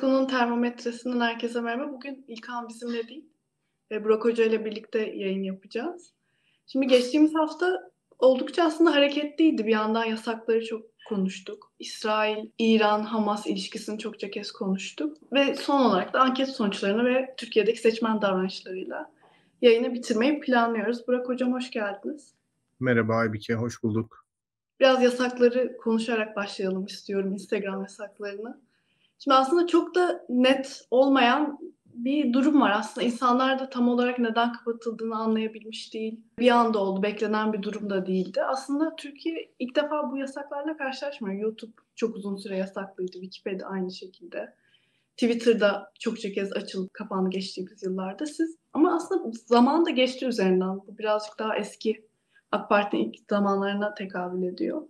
Tutku'nun termometresinden herkese merhaba. Bugün İlkan bizimle değil, Burak Hoca ile birlikte yayın yapacağız. Şimdi geçtiğimiz hafta oldukça aslında hareketliydi. Bir yandan yasakları çok konuştuk. İsrail, İran, Hamas ilişkisini çokça kez konuştuk. Ve son olarak da anket sonuçlarını ve Türkiye'deki seçmen davranışlarıyla yayını bitirmeyi planlıyoruz. Burak Hocam hoş geldiniz. Merhaba Aybike, hoş bulduk. Biraz yasakları konuşarak başlayalım istiyorum Instagram yasaklarını. Şimdi aslında çok da net olmayan bir durum var aslında. İnsanlar da tam olarak neden kapatıldığını anlayabilmiş değil. Bir anda oldu, beklenen bir durum da değildi. Aslında Türkiye ilk defa bu yasaklarla karşılaşmıyor. YouTube çok uzun süre yasaklıydı, Wikipedia aynı şekilde. Twitter'da çokça kez açılıp kapandı geçtiğimiz yıllarda. Siz ama aslında zaman da geçti üzerinden. Bu birazcık daha eski AK Parti'nin ilk zamanlarına tekabül ediyor.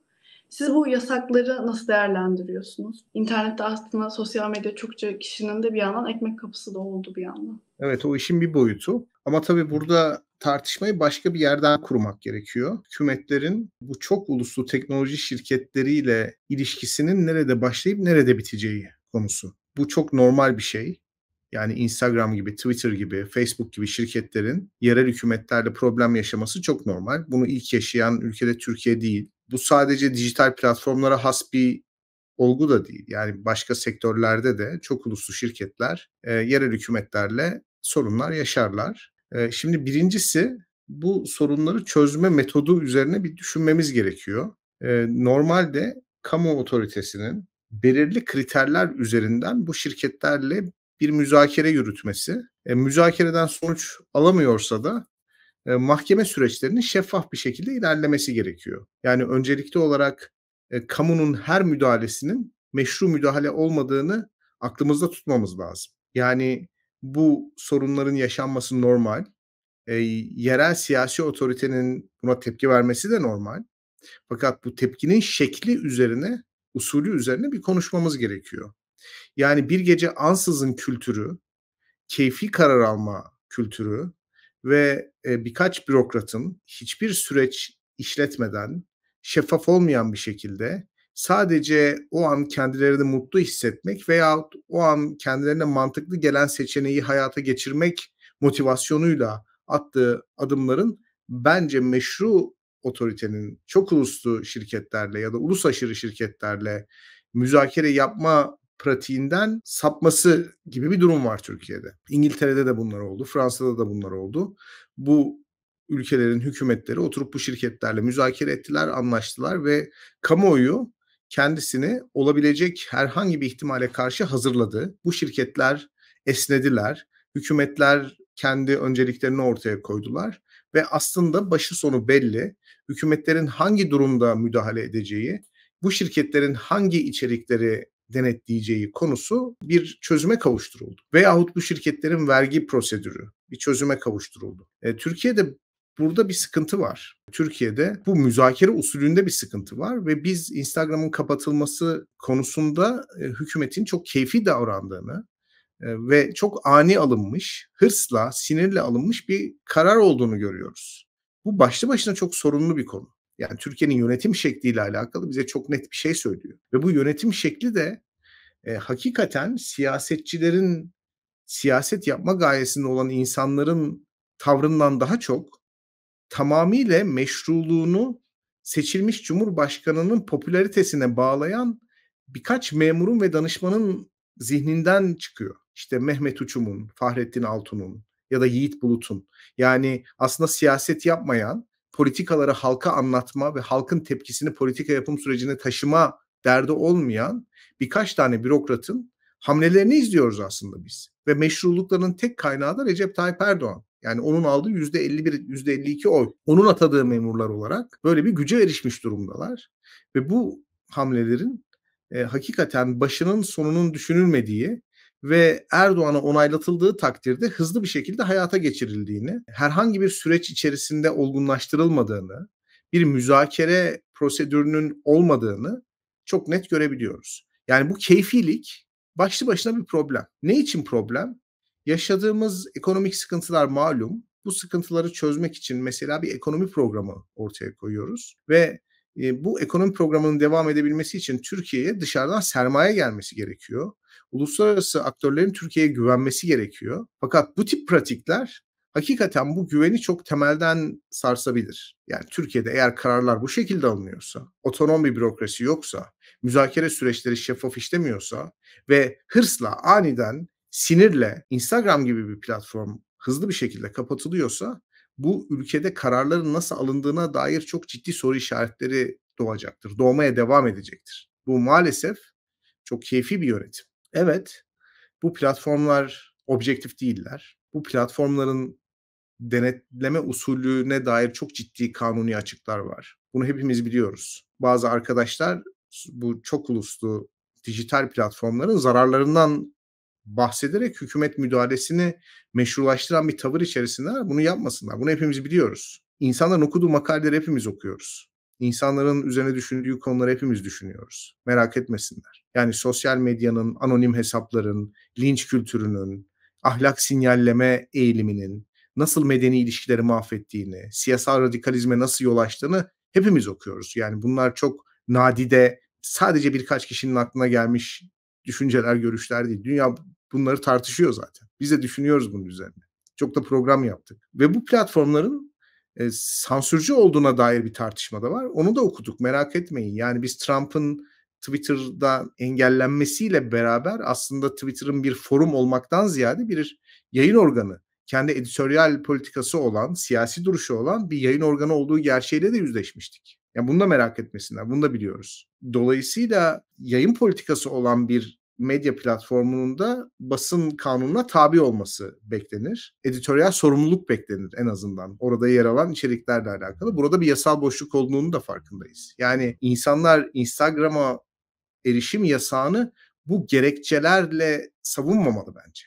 Siz bu yasakları nasıl değerlendiriyorsunuz? İnternette aslında sosyal medya çokça kişinin de bir yandan ekmek kapısı da oldu bir yandan. Evet o işin bir boyutu. Ama tabii burada tartışmayı başka bir yerden kurmak gerekiyor. Hükümetlerin bu çok uluslu teknoloji şirketleriyle ilişkisinin nerede başlayıp nerede biteceği konusu. Bu çok normal bir şey. Yani Instagram gibi, Twitter gibi, Facebook gibi şirketlerin yerel hükümetlerle problem yaşaması çok normal. Bunu ilk yaşayan ülkede Türkiye değil bu sadece dijital platformlara has bir olgu da değil. Yani başka sektörlerde de çok uluslu şirketler e, yerel hükümetlerle sorunlar yaşarlar. E, şimdi birincisi bu sorunları çözme metodu üzerine bir düşünmemiz gerekiyor. E, normalde kamu otoritesinin belirli kriterler üzerinden bu şirketlerle bir müzakere yürütmesi, e, müzakereden sonuç alamıyorsa da mahkeme süreçlerinin şeffaf bir şekilde ilerlemesi gerekiyor. Yani öncelikli olarak e, kamunun her müdahalesinin meşru müdahale olmadığını aklımızda tutmamız lazım. Yani bu sorunların yaşanması normal. E, yerel siyasi otoritenin buna tepki vermesi de normal. Fakat bu tepkinin şekli üzerine, usulü üzerine bir konuşmamız gerekiyor. Yani bir gece ansızın kültürü, keyfi karar alma kültürü, ve e, birkaç bürokratın hiçbir süreç işletmeden şeffaf olmayan bir şekilde sadece o an kendilerini mutlu hissetmek veya o an kendilerine mantıklı gelen seçeneği hayata geçirmek motivasyonuyla attığı adımların bence meşru otoritenin çok uluslu şirketlerle ya da ulus aşırı şirketlerle müzakere yapma pratiğinden sapması gibi bir durum var Türkiye'de. İngiltere'de de bunlar oldu, Fransa'da da bunlar oldu. Bu ülkelerin hükümetleri oturup bu şirketlerle müzakere ettiler, anlaştılar ve kamuoyu kendisini olabilecek herhangi bir ihtimale karşı hazırladı. Bu şirketler esnediler, hükümetler kendi önceliklerini ortaya koydular ve aslında başı sonu belli. Hükümetlerin hangi durumda müdahale edeceği, bu şirketlerin hangi içerikleri denetleyeceği konusu bir çözüme kavuşturuldu. Veyahut bu şirketlerin vergi prosedürü bir çözüme kavuşturuldu. E, Türkiye'de burada bir sıkıntı var. Türkiye'de bu müzakere usulünde bir sıkıntı var ve biz Instagram'ın kapatılması konusunda e, hükümetin çok keyfi davrandığını e, ve çok ani alınmış, hırsla, sinirle alınmış bir karar olduğunu görüyoruz. Bu başlı başına çok sorunlu bir konu yani Türkiye'nin yönetim şekliyle alakalı bize çok net bir şey söylüyor. Ve bu yönetim şekli de e, hakikaten siyasetçilerin siyaset yapma gayesinde olan insanların tavrından daha çok tamamıyla meşruluğunu seçilmiş cumhurbaşkanının popülaritesine bağlayan birkaç memurun ve danışmanın zihninden çıkıyor. İşte Mehmet Uçum'un, Fahrettin Altun'un ya da Yiğit Bulut'un. Yani aslında siyaset yapmayan politikaları halka anlatma ve halkın tepkisini politika yapım sürecine taşıma derdi olmayan birkaç tane bürokratın hamlelerini izliyoruz aslında biz. Ve meşruluklarının tek kaynağı da Recep Tayyip Erdoğan. Yani onun aldığı yüzde 51, yüzde 52 oy. Onun atadığı memurlar olarak böyle bir güce erişmiş durumdalar. Ve bu hamlelerin e, hakikaten başının sonunun düşünülmediği ve Erdoğan'a onaylatıldığı takdirde hızlı bir şekilde hayata geçirildiğini, herhangi bir süreç içerisinde olgunlaştırılmadığını, bir müzakere prosedürünün olmadığını çok net görebiliyoruz. Yani bu keyfilik başlı başına bir problem. Ne için problem? Yaşadığımız ekonomik sıkıntılar malum. Bu sıkıntıları çözmek için mesela bir ekonomi programı ortaya koyuyoruz ve e, bu ekonomi programının devam edebilmesi için Türkiye'ye dışarıdan sermaye gelmesi gerekiyor uluslararası aktörlerin Türkiye'ye güvenmesi gerekiyor. Fakat bu tip pratikler hakikaten bu güveni çok temelden sarsabilir. Yani Türkiye'de eğer kararlar bu şekilde alınıyorsa, otonom bir bürokrasi yoksa, müzakere süreçleri şeffaf işlemiyorsa ve hırsla, aniden, sinirle Instagram gibi bir platform hızlı bir şekilde kapatılıyorsa bu ülkede kararların nasıl alındığına dair çok ciddi soru işaretleri doğacaktır. Doğmaya devam edecektir. Bu maalesef çok keyfi bir yönetim. Evet, bu platformlar objektif değiller. Bu platformların denetleme usulüne dair çok ciddi kanuni açıklar var. Bunu hepimiz biliyoruz. Bazı arkadaşlar bu çok uluslu dijital platformların zararlarından bahsederek hükümet müdahalesini meşrulaştıran bir tavır içerisinde bunu yapmasınlar. Bunu hepimiz biliyoruz. İnsanların okuduğu makaleleri hepimiz okuyoruz. İnsanların üzerine düşündüğü konuları hepimiz düşünüyoruz. Merak etmesinler. Yani sosyal medyanın, anonim hesapların, linç kültürünün, ahlak sinyalleme eğiliminin nasıl medeni ilişkileri mahvettiğini, siyasal radikalizme nasıl yol açtığını hepimiz okuyoruz. Yani bunlar çok nadide sadece birkaç kişinin aklına gelmiş düşünceler, görüşler değil. Dünya bunları tartışıyor zaten. Biz de düşünüyoruz bunun üzerine. Çok da program yaptık. Ve bu platformların e, sansürcü olduğuna dair bir tartışma da var. Onu da okuduk merak etmeyin. Yani biz Trump'ın Twitter'da engellenmesiyle beraber aslında Twitter'ın bir forum olmaktan ziyade bir yayın organı, kendi editoryal politikası olan, siyasi duruşu olan bir yayın organı olduğu gerçeğiyle de yüzleşmiştik. Yani bunu da merak etmesinler, bunu da biliyoruz. Dolayısıyla yayın politikası olan bir medya platformunun da basın kanununa tabi olması beklenir. Editoryal sorumluluk beklenir en azından. Orada yer alan içeriklerle alakalı. Burada bir yasal boşluk olduğunu da farkındayız. Yani insanlar Instagram'a erişim yasağını bu gerekçelerle savunmamalı bence.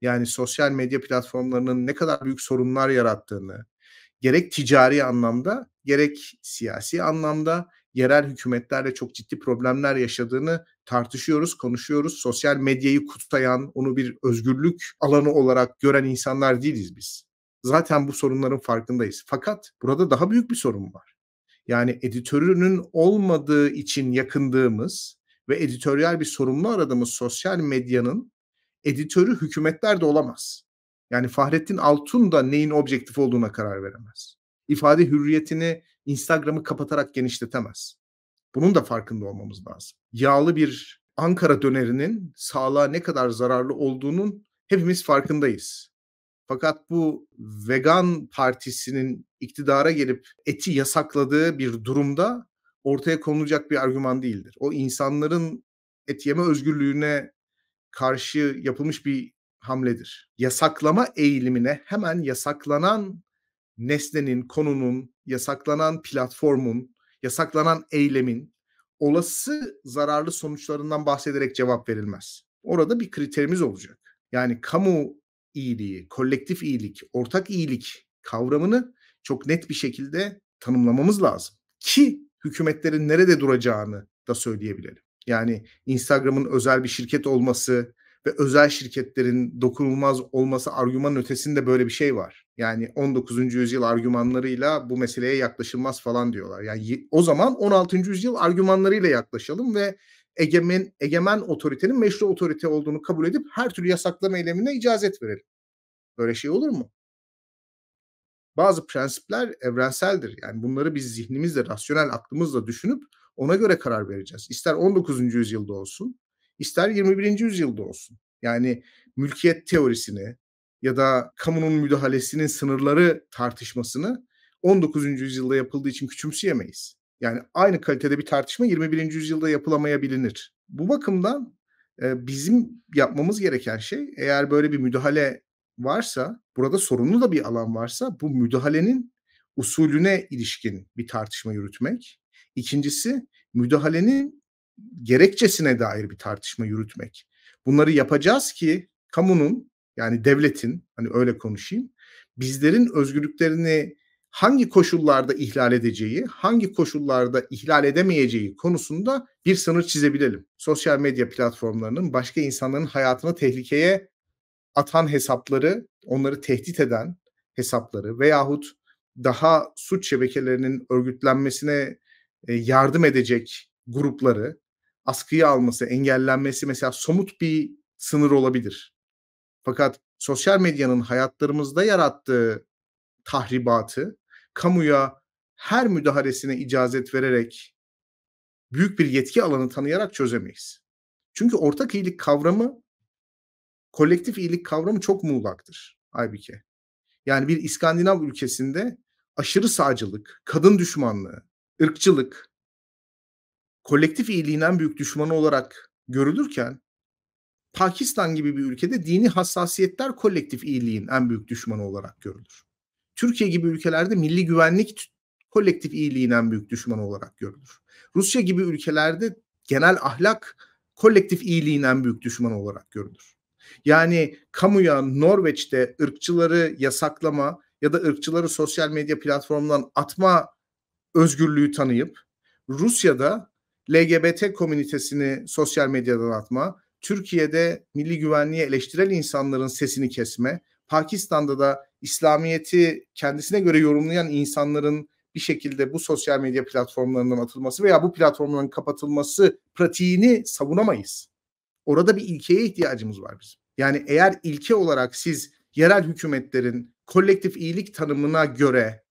Yani sosyal medya platformlarının ne kadar büyük sorunlar yarattığını, gerek ticari anlamda, gerek siyasi anlamda, yerel hükümetlerle çok ciddi problemler yaşadığını tartışıyoruz, konuşuyoruz. Sosyal medyayı kutlayan, onu bir özgürlük alanı olarak gören insanlar değiliz biz. Zaten bu sorunların farkındayız. Fakat burada daha büyük bir sorun var. Yani editörünün olmadığı için yakındığımız ve editoryal bir sorumlu aradığımız sosyal medyanın editörü hükümetler de olamaz. Yani Fahrettin Altun da neyin objektif olduğuna karar veremez. İfade hürriyetini Instagram'ı kapatarak genişletemez. Bunun da farkında olmamız lazım. Yağlı bir Ankara dönerinin sağlığa ne kadar zararlı olduğunun hepimiz farkındayız. Fakat bu vegan partisinin iktidara gelip eti yasakladığı bir durumda ortaya konulacak bir argüman değildir. O insanların et yeme özgürlüğüne karşı yapılmış bir hamledir. Yasaklama eğilimine hemen yasaklanan nesnenin, konunun, yasaklanan platformun, yasaklanan eylemin olası zararlı sonuçlarından bahsederek cevap verilmez. Orada bir kriterimiz olacak. Yani kamu iyiliği, kolektif iyilik, ortak iyilik kavramını çok net bir şekilde tanımlamamız lazım ki hükümetlerin nerede duracağını da söyleyebilelim. Yani Instagram'ın özel bir şirket olması ve özel şirketlerin dokunulmaz olması argümanın ötesinde böyle bir şey var. Yani 19. yüzyıl argümanlarıyla bu meseleye yaklaşılmaz falan diyorlar. Yani o zaman 16. yüzyıl argümanlarıyla yaklaşalım ve egemen egemen otoritenin meşru otorite olduğunu kabul edip her türlü yasaklama eylemine icazet verelim. Böyle şey olur mu? Bazı prensipler evrenseldir. Yani bunları biz zihnimizle, rasyonel aklımızla düşünüp ona göre karar vereceğiz. İster 19. yüzyılda olsun, ister 21. yüzyılda olsun. Yani mülkiyet teorisini, ya da kamunun müdahalesinin sınırları tartışmasını 19. yüzyılda yapıldığı için küçümseyemeyiz. Yani aynı kalitede bir tartışma 21. yüzyılda yapılamayabilir. Bu bakımdan e, bizim yapmamız gereken şey eğer böyle bir müdahale varsa, burada sorunlu da bir alan varsa bu müdahalenin usulüne ilişkin bir tartışma yürütmek. İkincisi müdahalenin gerekçesine dair bir tartışma yürütmek. Bunları yapacağız ki kamunun yani devletin hani öyle konuşayım bizlerin özgürlüklerini hangi koşullarda ihlal edeceği, hangi koşullarda ihlal edemeyeceği konusunda bir sınır çizebilelim. Sosyal medya platformlarının başka insanların hayatını tehlikeye atan hesapları, onları tehdit eden hesapları veyahut daha suç şebekelerinin örgütlenmesine e, yardım edecek grupları askıya alması, engellenmesi mesela somut bir sınır olabilir. Fakat sosyal medyanın hayatlarımızda yarattığı tahribatı kamuya her müdahalesine icazet vererek büyük bir yetki alanı tanıyarak çözemeyiz. Çünkü ortak iyilik kavramı kolektif iyilik kavramı çok muğlaktır Aybike. Yani bir İskandinav ülkesinde aşırı sağcılık, kadın düşmanlığı, ırkçılık kolektif iyiliğin en büyük düşmanı olarak görülürken Pakistan gibi bir ülkede dini hassasiyetler kolektif iyiliğin en büyük düşmanı olarak görülür. Türkiye gibi ülkelerde milli güvenlik kolektif iyiliğin en büyük düşmanı olarak görülür. Rusya gibi ülkelerde genel ahlak kolektif iyiliğin en büyük düşmanı olarak görülür. Yani kamuya Norveç'te ırkçıları yasaklama ya da ırkçıları sosyal medya platformundan atma özgürlüğü tanıyıp Rusya'da LGBT komünitesini sosyal medyadan atma, Türkiye'de milli güvenliği eleştirel insanların sesini kesme, Pakistan'da da İslamiyet'i kendisine göre yorumlayan insanların bir şekilde bu sosyal medya platformlarından atılması veya bu platformların kapatılması pratiğini savunamayız. Orada bir ilkeye ihtiyacımız var bizim. Yani eğer ilke olarak siz yerel hükümetlerin kolektif iyilik tanımına göre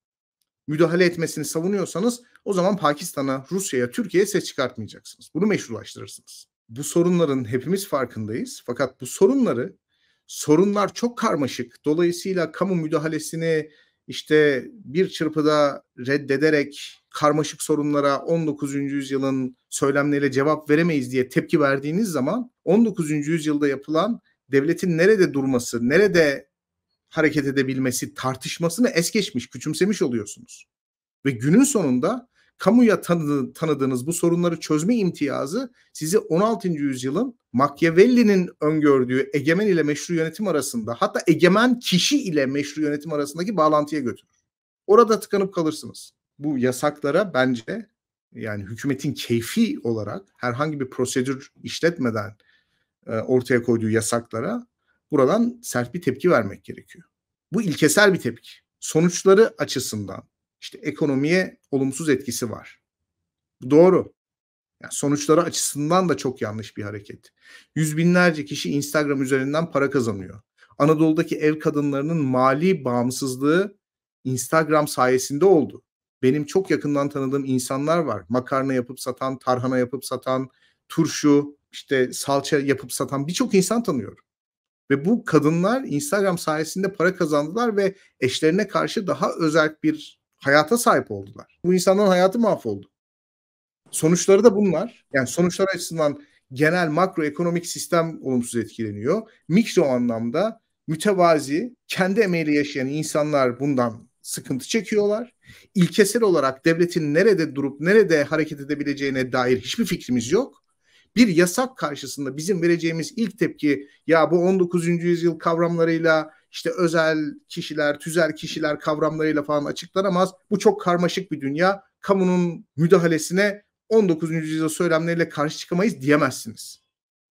müdahale etmesini savunuyorsanız o zaman Pakistan'a, Rusya'ya, Türkiye'ye ses çıkartmayacaksınız. Bunu meşrulaştırırsınız bu sorunların hepimiz farkındayız. Fakat bu sorunları sorunlar çok karmaşık. Dolayısıyla kamu müdahalesini işte bir çırpıda reddederek karmaşık sorunlara 19. yüzyılın söylemleriyle cevap veremeyiz diye tepki verdiğiniz zaman 19. yüzyılda yapılan devletin nerede durması, nerede hareket edebilmesi tartışmasını es geçmiş, küçümsemiş oluyorsunuz. Ve günün sonunda kamuya tanıdığı, tanıdığınız bu sorunları çözme imtiyazı sizi 16. yüzyılın Machiavelli'nin öngördüğü egemen ile meşru yönetim arasında hatta egemen kişi ile meşru yönetim arasındaki bağlantıya götürür. Orada tıkanıp kalırsınız. Bu yasaklara bence yani hükümetin keyfi olarak herhangi bir prosedür işletmeden e, ortaya koyduğu yasaklara buradan sert bir tepki vermek gerekiyor. Bu ilkesel bir tepki. Sonuçları açısından işte ekonomiye olumsuz etkisi var. Doğru. Yani sonuçları açısından da çok yanlış bir hareket. Yüz binlerce kişi Instagram üzerinden para kazanıyor. Anadolu'daki ev kadınlarının mali bağımsızlığı Instagram sayesinde oldu. Benim çok yakından tanıdığım insanlar var. Makarna yapıp satan, tarhana yapıp satan, turşu, işte salça yapıp satan birçok insan tanıyorum. Ve bu kadınlar Instagram sayesinde para kazandılar ve eşlerine karşı daha özel bir hayata sahip oldular. Bu insanların hayatı mahvoldu. Sonuçları da bunlar. Yani sonuçlar açısından genel makroekonomik sistem olumsuz etkileniyor. Mikro anlamda mütevazi, kendi emeğiyle yaşayan insanlar bundan sıkıntı çekiyorlar. İlkesel olarak devletin nerede durup nerede hareket edebileceğine dair hiçbir fikrimiz yok. Bir yasak karşısında bizim vereceğimiz ilk tepki ya bu 19. yüzyıl kavramlarıyla işte özel kişiler, tüzel kişiler kavramlarıyla falan açıklanamaz. Bu çok karmaşık bir dünya. Kamunun müdahalesine 19. yüzyıl söylemleriyle karşı çıkamayız diyemezsiniz.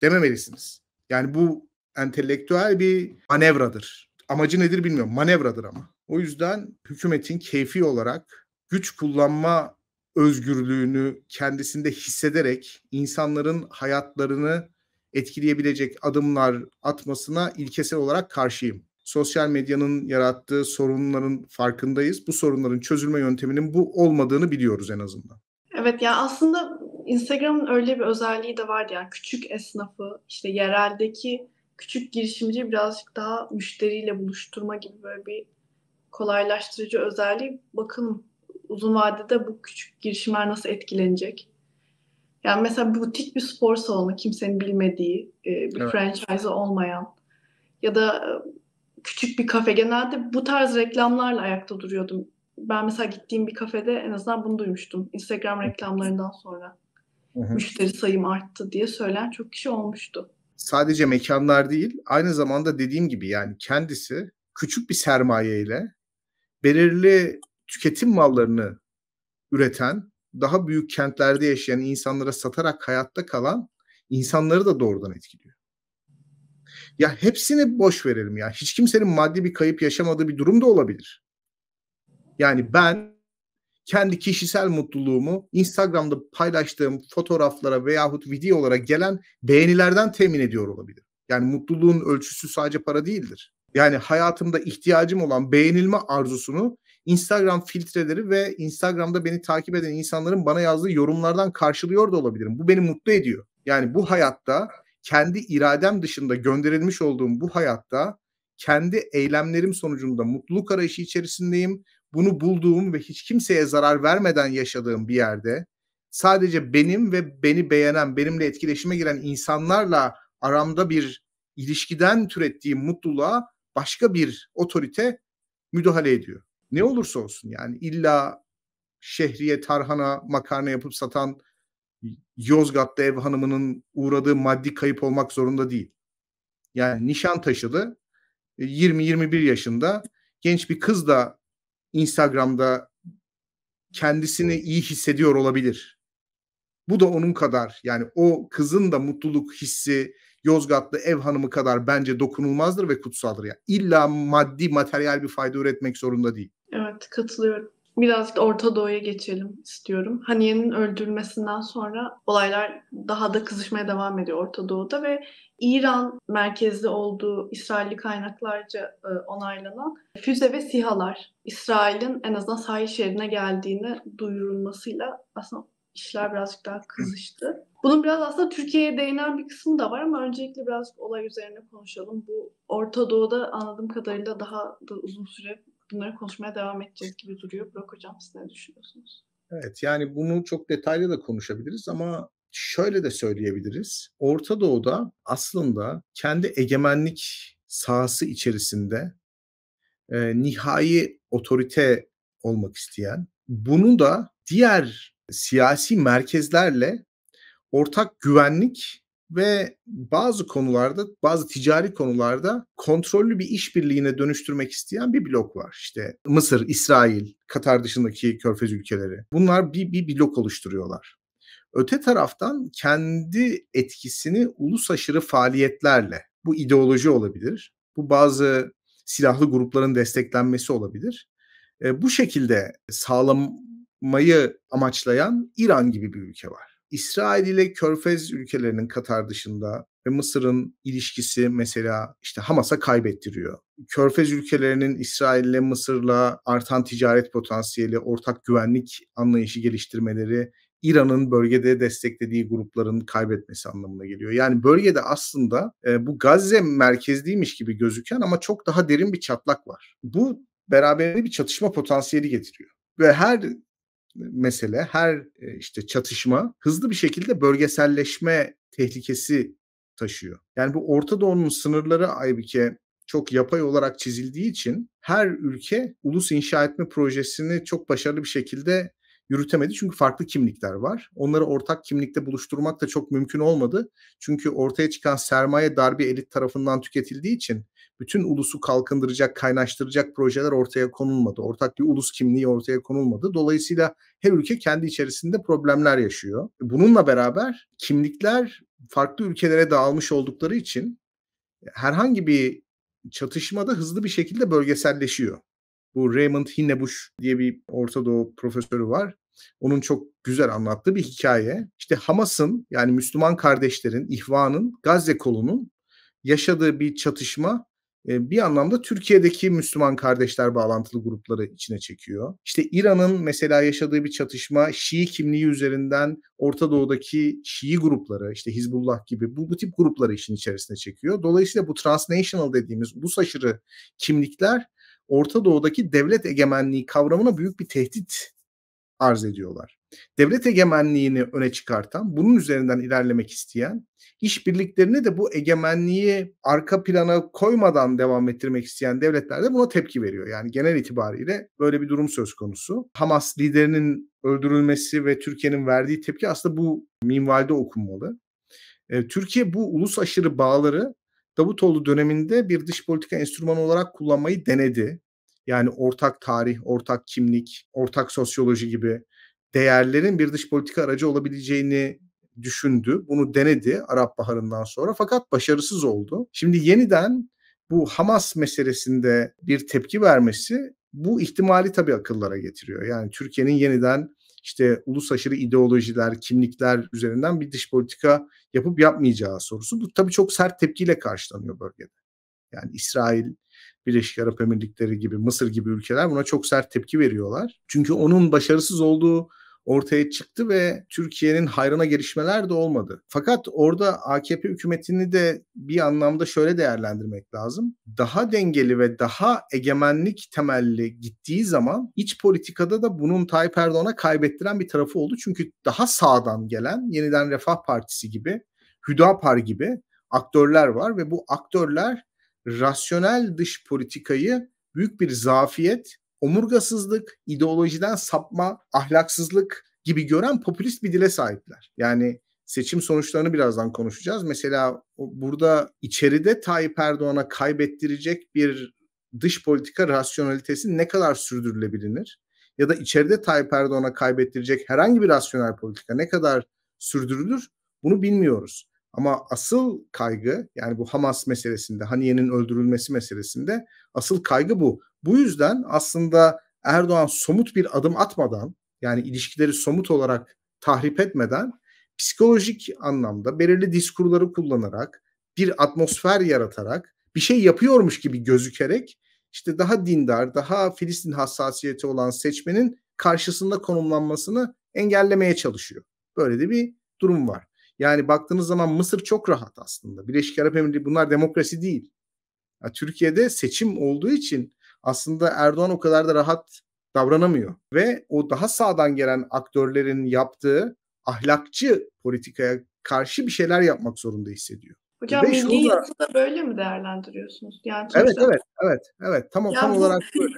Dememelisiniz. Yani bu entelektüel bir manevradır. Amacı nedir bilmiyorum. Manevradır ama. O yüzden hükümetin keyfi olarak güç kullanma özgürlüğünü kendisinde hissederek insanların hayatlarını etkileyebilecek adımlar atmasına ilkesel olarak karşıyım sosyal medyanın yarattığı sorunların farkındayız. Bu sorunların çözülme yönteminin bu olmadığını biliyoruz en azından. Evet ya aslında Instagram'ın öyle bir özelliği de var yani küçük esnafı işte yereldeki küçük girişimci birazcık daha müşteriyle buluşturma gibi böyle bir kolaylaştırıcı özelliği. Bakın uzun vadede bu küçük girişimler nasıl etkilenecek? Yani mesela butik bir spor salonu kimsenin bilmediği, e, bir evet. franchise olmayan ya da e, küçük bir kafe. Genelde bu tarz reklamlarla ayakta duruyordum. Ben mesela gittiğim bir kafede en azından bunu duymuştum. Instagram reklamlarından sonra müşteri sayım arttı diye söylen çok kişi olmuştu. Sadece mekanlar değil, aynı zamanda dediğim gibi yani kendisi küçük bir sermayeyle belirli tüketim mallarını üreten, daha büyük kentlerde yaşayan insanlara satarak hayatta kalan insanları da doğrudan etkiliyor. Ya hepsini boş verelim ya. Hiç kimsenin maddi bir kayıp yaşamadığı bir durum da olabilir. Yani ben kendi kişisel mutluluğumu Instagram'da paylaştığım fotoğraflara veyahut video olarak gelen beğenilerden temin ediyor olabilir. Yani mutluluğun ölçüsü sadece para değildir. Yani hayatımda ihtiyacım olan beğenilme arzusunu Instagram filtreleri ve Instagram'da beni takip eden insanların bana yazdığı yorumlardan karşılıyor da olabilirim. Bu beni mutlu ediyor. Yani bu hayatta kendi iradem dışında gönderilmiş olduğum bu hayatta kendi eylemlerim sonucunda mutluluk arayışı içerisindeyim. Bunu bulduğum ve hiç kimseye zarar vermeden yaşadığım bir yerde sadece benim ve beni beğenen, benimle etkileşime giren insanlarla aramda bir ilişkiden türettiğim mutluluğa başka bir otorite müdahale ediyor. Ne olursa olsun yani illa şehriye tarhana makarna yapıp satan Yozgat'ta ev hanımının uğradığı maddi kayıp olmak zorunda değil. Yani nişan taşıdı. 20-21 e, yaşında genç bir kız da Instagram'da kendisini iyi hissediyor olabilir. Bu da onun kadar yani o kızın da mutluluk hissi Yozgatlı ev hanımı kadar bence dokunulmazdır ve kutsaldır. Yani İlla maddi materyal bir fayda üretmek zorunda değil. Evet katılıyorum. Biraz Orta Doğu'ya geçelim istiyorum. Haniye'nin öldürülmesinden sonra olaylar daha da kızışmaya devam ediyor Orta Doğu'da ve İran merkezli olduğu İsrailli kaynaklarca e, onaylanan füze ve sihalar İsrail'in en azından sahil şehrine geldiğini duyurulmasıyla aslında işler birazcık daha kızıştı. Bunun biraz aslında Türkiye'ye değinen bir kısmı da var ama öncelikle birazcık olay üzerine konuşalım. Bu Orta Doğu'da anladığım kadarıyla daha da uzun süre bunları konuşmaya devam edeceğiz gibi duruyor. Burak Hocam siz ne düşünüyorsunuz? Evet yani bunu çok detaylı da konuşabiliriz ama şöyle de söyleyebiliriz. Orta Doğu'da aslında kendi egemenlik sahası içerisinde e, nihai otorite olmak isteyen, bunu da diğer siyasi merkezlerle ortak güvenlik ve bazı konularda, bazı ticari konularda kontrollü bir işbirliğine dönüştürmek isteyen bir blok var. İşte Mısır, İsrail, Katar dışındaki körfez ülkeleri. Bunlar bir, bir blok oluşturuyorlar. Öte taraftan kendi etkisini ulus aşırı faaliyetlerle, bu ideoloji olabilir, bu bazı silahlı grupların desteklenmesi olabilir. E, bu şekilde sağlamayı amaçlayan İran gibi bir ülke var. İsrail ile Körfez ülkelerinin Katar dışında ve Mısır'ın ilişkisi mesela işte Hamas'a kaybettiriyor. Körfez ülkelerinin İsrail ile Mısır'la artan ticaret potansiyeli, ortak güvenlik anlayışı geliştirmeleri İran'ın bölgede desteklediği grupların kaybetmesi anlamına geliyor. Yani bölgede aslında e, bu Gazze merkezliymiş gibi gözüken ama çok daha derin bir çatlak var. Bu beraberinde bir çatışma potansiyeli getiriyor. Ve her mesele, her e, işte çatışma hızlı bir şekilde bölgeselleşme tehlikesi taşıyor. Yani bu Orta Doğu'nun sınırları aybike çok yapay olarak çizildiği için her ülke ulus inşa etme projesini çok başarılı bir şekilde yürütemedi. Çünkü farklı kimlikler var. Onları ortak kimlikte buluşturmak da çok mümkün olmadı. Çünkü ortaya çıkan sermaye darbe elit tarafından tüketildiği için bütün ulusu kalkındıracak, kaynaştıracak projeler ortaya konulmadı. Ortak bir ulus kimliği ortaya konulmadı. Dolayısıyla her ülke kendi içerisinde problemler yaşıyor. Bununla beraber kimlikler farklı ülkelere dağılmış oldukları için herhangi bir çatışmada hızlı bir şekilde bölgeselleşiyor. Bu Raymond Hinnebusch diye bir Orta Doğu profesörü var. Onun çok güzel anlattığı bir hikaye. İşte Hamas'ın yani Müslüman kardeşlerin, ihvanın, Gazze kolunun yaşadığı bir çatışma e, bir anlamda Türkiye'deki Müslüman kardeşler bağlantılı grupları içine çekiyor. İşte İran'ın mesela yaşadığı bir çatışma Şii kimliği üzerinden Orta Doğu'daki Şii grupları işte Hizbullah gibi bu, bu tip grupları işin içerisine çekiyor. Dolayısıyla bu transnational dediğimiz ulus aşırı kimlikler Orta Doğu'daki devlet egemenliği kavramına büyük bir tehdit arz ediyorlar devlet egemenliğini öne çıkartan, bunun üzerinden ilerlemek isteyen, işbirliklerini de bu egemenliği arka plana koymadan devam ettirmek isteyen devletler de buna tepki veriyor. Yani genel itibariyle böyle bir durum söz konusu. Hamas liderinin öldürülmesi ve Türkiye'nin verdiği tepki aslında bu minvalde okunmalı. E, Türkiye bu ulus aşırı bağları Davutoğlu döneminde bir dış politika enstrümanı olarak kullanmayı denedi. Yani ortak tarih, ortak kimlik, ortak sosyoloji gibi değerlerin bir dış politika aracı olabileceğini düşündü. Bunu denedi Arap Baharı'ndan sonra fakat başarısız oldu. Şimdi yeniden bu Hamas meselesinde bir tepki vermesi bu ihtimali tabii akıllara getiriyor. Yani Türkiye'nin yeniden işte ulus aşırı ideolojiler, kimlikler üzerinden bir dış politika yapıp yapmayacağı sorusu. Bu tabii çok sert tepkiyle karşılanıyor bölgede. Yani İsrail, Birleşik Arap Emirlikleri gibi, Mısır gibi ülkeler buna çok sert tepki veriyorlar. Çünkü onun başarısız olduğu ortaya çıktı ve Türkiye'nin hayrına gelişmeler de olmadı. Fakat orada AKP hükümetini de bir anlamda şöyle değerlendirmek lazım. Daha dengeli ve daha egemenlik temelli gittiği zaman iç politikada da bunun Tayyip Erdoğan'a kaybettiren bir tarafı oldu. Çünkü daha sağdan gelen yeniden Refah Partisi gibi, Hüdapar gibi aktörler var ve bu aktörler rasyonel dış politikayı büyük bir zafiyet omurgasızlık, ideolojiden sapma, ahlaksızlık gibi gören popülist bir dile sahipler. Yani seçim sonuçlarını birazdan konuşacağız. Mesela burada içeride Tayyip Erdoğan'a kaybettirecek bir dış politika rasyonalitesi ne kadar sürdürülebilir? Ya da içeride Tayyip Erdoğan'a kaybettirecek herhangi bir rasyonel politika ne kadar sürdürülür? Bunu bilmiyoruz. Ama asıl kaygı yani bu Hamas meselesinde, Haniye'nin öldürülmesi meselesinde asıl kaygı bu. Bu yüzden aslında Erdoğan somut bir adım atmadan yani ilişkileri somut olarak tahrip etmeden psikolojik anlamda belirli diskurları kullanarak bir atmosfer yaratarak bir şey yapıyormuş gibi gözükerek işte daha dindar, daha Filistin hassasiyeti olan seçmenin karşısında konumlanmasını engellemeye çalışıyor. Böyle de bir durum var. Yani baktığınız zaman Mısır çok rahat aslında. Birleşik Arap Emirlikleri bunlar demokrasi değil. Yani Türkiye'de seçim olduğu için aslında Erdoğan o kadar da rahat davranamıyor. Ve o daha sağdan gelen aktörlerin yaptığı ahlakçı politikaya karşı bir şeyler yapmak zorunda hissediyor. Hocam Ve milli şurada... da böyle mi değerlendiriyorsunuz? Yani sonuçta... Evet evet evet evet tam, yani, tam olarak böyle.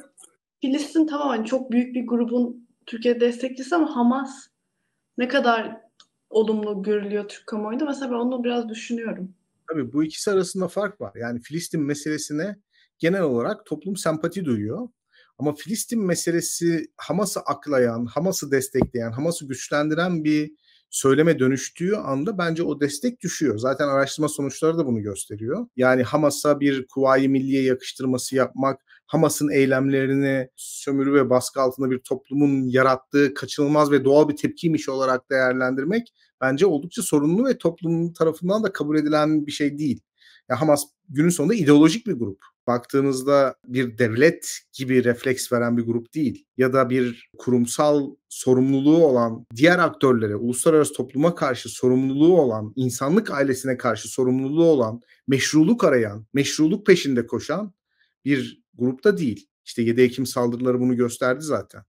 Filistin tamamen çok büyük bir grubun Türkiye desteklisi ama Hamas ne kadar olumlu görülüyor Türk kamuoyunda. Mesela ben onu biraz düşünüyorum. Tabii bu ikisi arasında fark var. Yani Filistin meselesine genel olarak toplum sempati duyuyor. Ama Filistin meselesi Hamas'ı aklayan, Hamas'ı destekleyen, Hamas'ı güçlendiren bir söyleme dönüştüğü anda bence o destek düşüyor. Zaten araştırma sonuçları da bunu gösteriyor. Yani Hamas'a bir kuvayi milliye yakıştırması yapmak, Hamas'ın eylemlerini sömürü ve baskı altında bir toplumun yarattığı kaçınılmaz ve doğal bir tepkiymiş olarak değerlendirmek bence oldukça sorunlu ve toplum tarafından da kabul edilen bir şey değil. Ya Hamas günün sonunda ideolojik bir grup. Baktığınızda bir devlet gibi refleks veren bir grup değil ya da bir kurumsal sorumluluğu olan diğer aktörlere, uluslararası topluma karşı sorumluluğu olan, insanlık ailesine karşı sorumluluğu olan, meşruluk arayan, meşruluk peşinde koşan bir grupta değil. İşte 7 Ekim saldırıları bunu gösterdi zaten.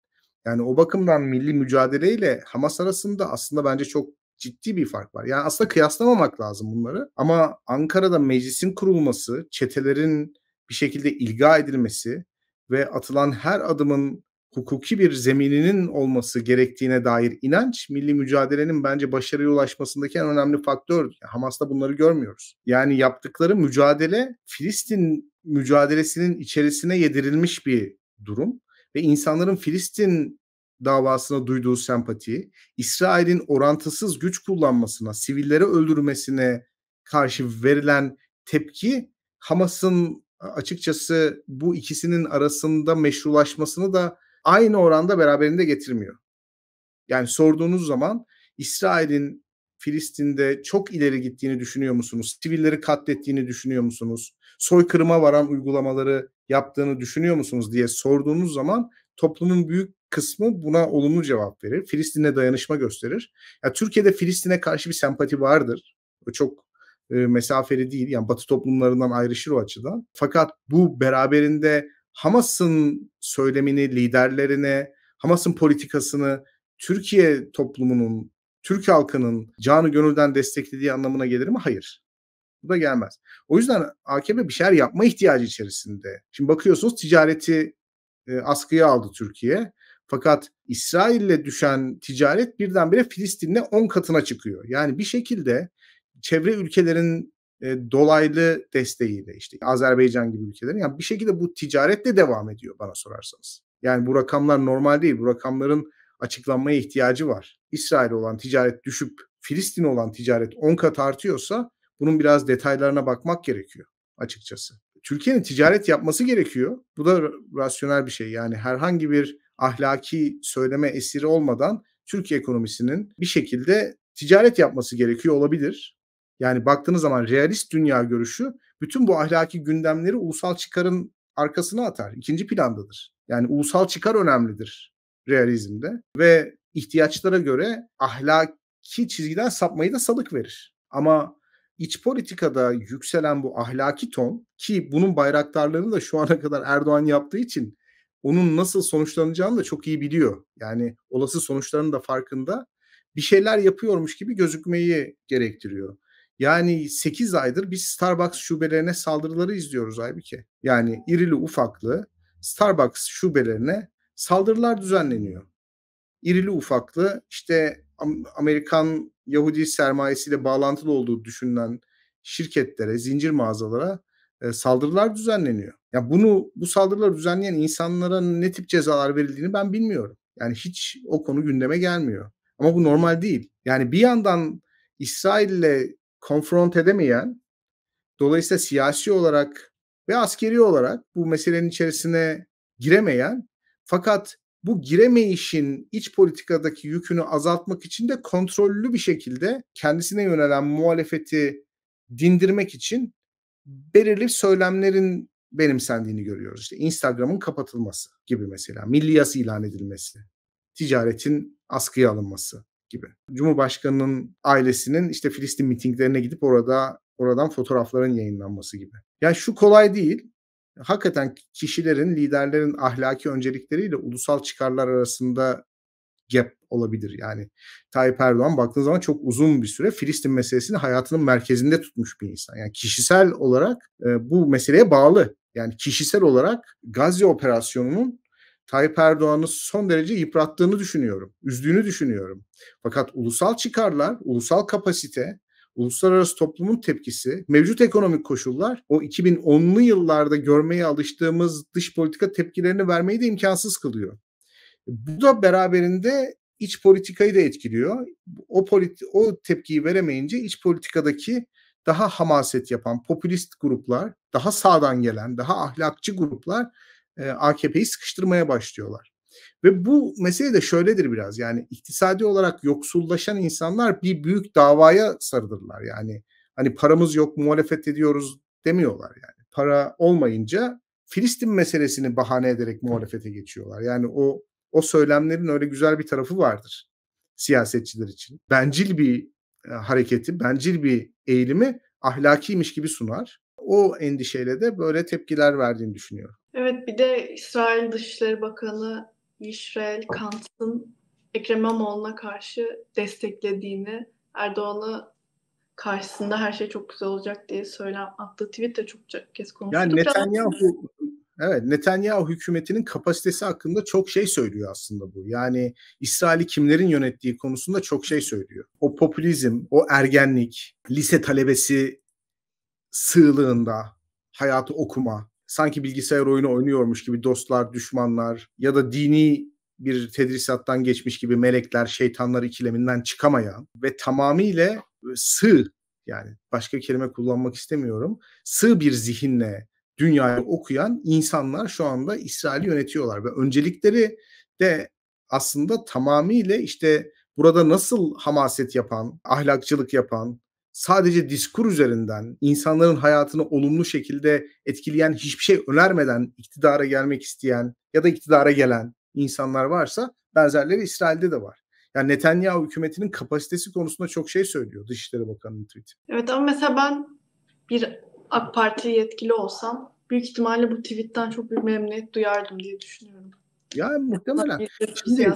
Yani o bakımdan milli mücadeleyle Hamas arasında aslında bence çok ciddi bir fark var. Yani aslında kıyaslamamak lazım bunları. Ama Ankara'da meclisin kurulması, çetelerin bir şekilde ilga edilmesi ve atılan her adımın hukuki bir zemininin olması gerektiğine dair inanç milli mücadelenin bence başarıya ulaşmasındaki en önemli faktör. Hamas'ta bunları görmüyoruz. Yani yaptıkları mücadele Filistin mücadelesinin içerisine yedirilmiş bir durum ve insanların Filistin davasına duyduğu sempatiyi, İsrail'in orantısız güç kullanmasına, sivilleri öldürmesine karşı verilen tepki Hamas'ın açıkçası bu ikisinin arasında meşrulaşmasını da aynı oranda beraberinde getirmiyor. Yani sorduğunuz zaman İsrail'in Filistin'de çok ileri gittiğini düşünüyor musunuz? Sivilleri katlettiğini düşünüyor musunuz? soykırıma varan uygulamaları yaptığını düşünüyor musunuz diye sorduğunuz zaman toplumun büyük kısmı buna olumlu cevap verir. Filistin'e dayanışma gösterir. Ya Türkiye'de Filistin'e karşı bir sempati vardır. O çok e, mesafeli değil. Yani Batı toplumlarından ayrışır o açıdan. Fakat bu beraberinde Hamas'ın söylemini, liderlerine, Hamas'ın politikasını Türkiye toplumunun, Türk halkının canı gönülden desteklediği anlamına gelir mi? Hayır. Bu da gelmez. O yüzden AKP bir şeyler yapma ihtiyacı içerisinde. Şimdi bakıyorsunuz ticareti e, askıya aldı Türkiye. Fakat İsrail'le düşen ticaret birdenbire Filistin'le 10 katına çıkıyor. Yani bir şekilde çevre ülkelerin e, dolaylı desteğiyle işte Azerbaycan gibi ülkelerin yani bir şekilde bu ticaretle devam ediyor bana sorarsanız. Yani bu rakamlar normal değil. Bu rakamların açıklanmaya ihtiyacı var. İsrail olan ticaret düşüp Filistin olan ticaret 10 kat artıyorsa bunun biraz detaylarına bakmak gerekiyor açıkçası. Türkiye'nin ticaret yapması gerekiyor. Bu da rasyonel bir şey. Yani herhangi bir ahlaki söyleme esiri olmadan Türkiye ekonomisinin bir şekilde ticaret yapması gerekiyor olabilir. Yani baktığınız zaman realist dünya görüşü bütün bu ahlaki gündemleri ulusal çıkarın arkasına atar. İkinci plandadır. Yani ulusal çıkar önemlidir realizmde ve ihtiyaçlara göre ahlaki çizgiden sapmayı da salık verir. Ama iç politikada yükselen bu ahlaki ton ki bunun bayraktarlarını da şu ana kadar Erdoğan yaptığı için onun nasıl sonuçlanacağını da çok iyi biliyor. Yani olası sonuçlarının da farkında bir şeyler yapıyormuş gibi gözükmeyi gerektiriyor. Yani 8 aydır biz Starbucks şubelerine saldırıları izliyoruz Aybike Yani irili ufaklı Starbucks şubelerine saldırılar düzenleniyor. İrili ufaklı işte Amerikan Yahudi sermayesiyle bağlantılı olduğu düşünülen şirketlere, zincir mağazalara e, saldırılar düzenleniyor. Ya yani bunu bu saldırıları düzenleyen insanlara ne tip cezalar verildiğini ben bilmiyorum. Yani hiç o konu gündeme gelmiyor. Ama bu normal değil. Yani bir yandan İsrail'le konfront edemeyen dolayısıyla siyasi olarak ve askeri olarak bu meselenin içerisine giremeyen fakat bu giremeyişin iç politikadaki yükünü azaltmak için de kontrollü bir şekilde kendisine yönelen muhalefeti dindirmek için belirli söylemlerin benimsendiğini görüyoruz. İşte Instagram'ın kapatılması gibi mesela, milliyası ilan edilmesi, ticaretin askıya alınması gibi. Cumhurbaşkanının ailesinin işte Filistin mitinglerine gidip orada oradan fotoğrafların yayınlanması gibi. Yani şu kolay değil hakikaten kişilerin, liderlerin ahlaki öncelikleriyle ulusal çıkarlar arasında gap olabilir. Yani Tayyip Erdoğan baktığınız zaman çok uzun bir süre Filistin meselesini hayatının merkezinde tutmuş bir insan. Yani kişisel olarak e, bu meseleye bağlı. Yani kişisel olarak Gazze operasyonunun Tayyip Erdoğan'ı son derece yıprattığını düşünüyorum. Üzdüğünü düşünüyorum. Fakat ulusal çıkarlar, ulusal kapasite uluslararası toplumun tepkisi, mevcut ekonomik koşullar o 2010'lu yıllarda görmeye alıştığımız dış politika tepkilerini vermeyi de imkansız kılıyor. Bu da beraberinde iç politikayı da etkiliyor. O politi o tepkiyi veremeyince iç politikadaki daha hamaset yapan popülist gruplar, daha sağdan gelen, daha ahlakçı gruplar AKP'yi sıkıştırmaya başlıyorlar. Ve bu mesele de şöyledir biraz yani iktisadi olarak yoksullaşan insanlar bir büyük davaya sarılırlar yani. Hani paramız yok muhalefet ediyoruz demiyorlar yani. Para olmayınca Filistin meselesini bahane ederek muhalefete geçiyorlar. Yani o o söylemlerin öyle güzel bir tarafı vardır siyasetçiler için. Bencil bir e, hareketi, bencil bir eğilimi ahlakiymiş gibi sunar. O endişeyle de böyle tepkiler verdiğini düşünüyorum. Evet bir de İsrail Dışişleri Bakanı Yişrel Kant'ın Ekrem İmamoğlu'na karşı desteklediğini, Erdoğan'ı karşısında her şey çok güzel olacak diye söylen attığı tweet de çok kez konuştuk. Yani Netanyahu Evet Netanyahu hükümetinin kapasitesi hakkında çok şey söylüyor aslında bu. Yani İsrail'i kimlerin yönettiği konusunda çok şey söylüyor. O popülizm, o ergenlik, lise talebesi sığlığında hayatı okuma sanki bilgisayar oyunu oynuyormuş gibi dostlar, düşmanlar ya da dini bir tedrisattan geçmiş gibi melekler, şeytanlar ikileminden çıkamayan ve tamamıyla e, sığ yani başka kelime kullanmak istemiyorum. Sığ bir zihinle dünyayı okuyan insanlar şu anda İsrail'i yönetiyorlar ve öncelikleri de aslında tamamıyla işte burada nasıl hamaset yapan, ahlakçılık yapan, sadece diskur üzerinden insanların hayatını olumlu şekilde etkileyen hiçbir şey önermeden iktidara gelmek isteyen ya da iktidara gelen insanlar varsa benzerleri İsrail'de de var. Yani Netanyahu hükümetinin kapasitesi konusunda çok şey söylüyor Dışişleri Bakanı'nın tweet'i. Evet ama mesela ben bir AK Partili yetkili olsam büyük ihtimalle bu tweetten çok bir memnuniyet duyardım diye düşünüyorum. Yani muhtemelen. Şimdi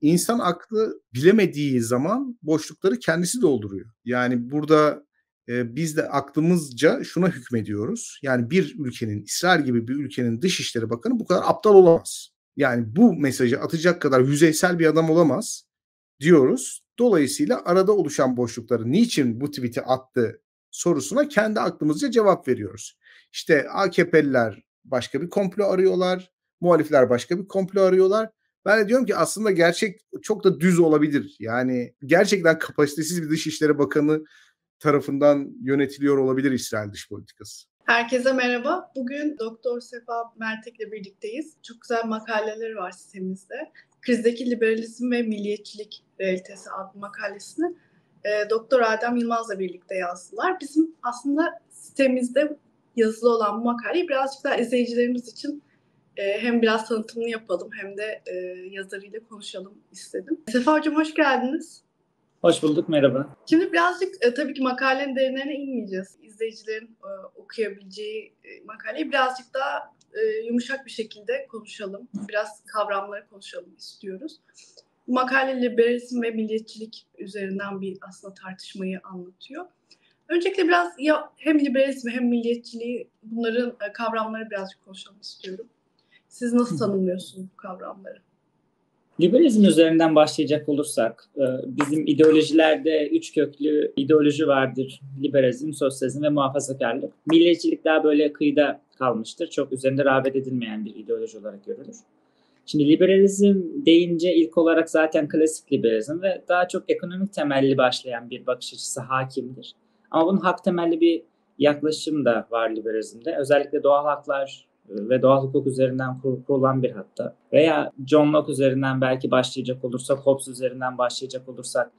insan aklı bilemediği zaman boşlukları kendisi dolduruyor. Yani burada e, biz de aklımızca şuna hükmediyoruz. Yani bir ülkenin, İsrail gibi bir ülkenin Dışişleri Bakanı bu kadar aptal olamaz. Yani bu mesajı atacak kadar yüzeysel bir adam olamaz diyoruz. Dolayısıyla arada oluşan boşlukları niçin bu tweet'i attı sorusuna kendi aklımızca cevap veriyoruz. İşte AKP'liler başka bir komplo arıyorlar. Muhalifler başka bir komplo arıyorlar. Ben de diyorum ki aslında gerçek çok da düz olabilir. Yani gerçekten kapasitesiz bir Dışişleri Bakanı tarafından yönetiliyor olabilir İsrail dış politikası. Herkese merhaba. Bugün Doktor Sefa Mertek'le birlikteyiz. Çok güzel makaleleri var sitemizde. Krizdeki liberalizm ve milliyetçilik realitesi adlı makalesini e, Doktor Adem Yılmaz'la birlikte yazdılar. Bizim aslında sitemizde yazılı olan bu makaleyi birazcık daha izleyicilerimiz için e, hem biraz tanıtımını yapalım hem de e, yazarıyla konuşalım istedim. Sefa Hocam hoş geldiniz. Hoş bulduk, merhaba. Şimdi birazcık e, tabii ki makalenin derinlerine inmeyeceğiz. İzleyicilerin e, okuyabileceği e, makaleyi birazcık daha e, yumuşak bir şekilde konuşalım. Biraz kavramları konuşalım istiyoruz. makale liberalizm ve milliyetçilik üzerinden bir aslında tartışmayı anlatıyor. Öncelikle biraz ya hem liberalizm hem milliyetçiliği bunların e, kavramları birazcık konuşalım istiyorum. Siz nasıl tanımlıyorsunuz bu kavramları? Liberalizm üzerinden başlayacak olursak, e, bizim ideolojilerde üç köklü ideoloji vardır. Liberalizm, sosyalizm ve muhafazakarlık. Milliyetçilik daha böyle kıyıda kalmıştır. Çok üzerinde rağbet edilmeyen bir ideoloji olarak görülür. Şimdi liberalizm deyince ilk olarak zaten klasik liberalizm ve daha çok ekonomik temelli başlayan bir bakış açısı hakimdir. Ama bunun hak temelli bir yaklaşım da var liberalizmde. Özellikle doğal haklar ee, ve doğal hukuk üzerinden kurulan bir hatta veya John Locke üzerinden belki başlayacak olursak, Hobbes üzerinden başlayacak olursak,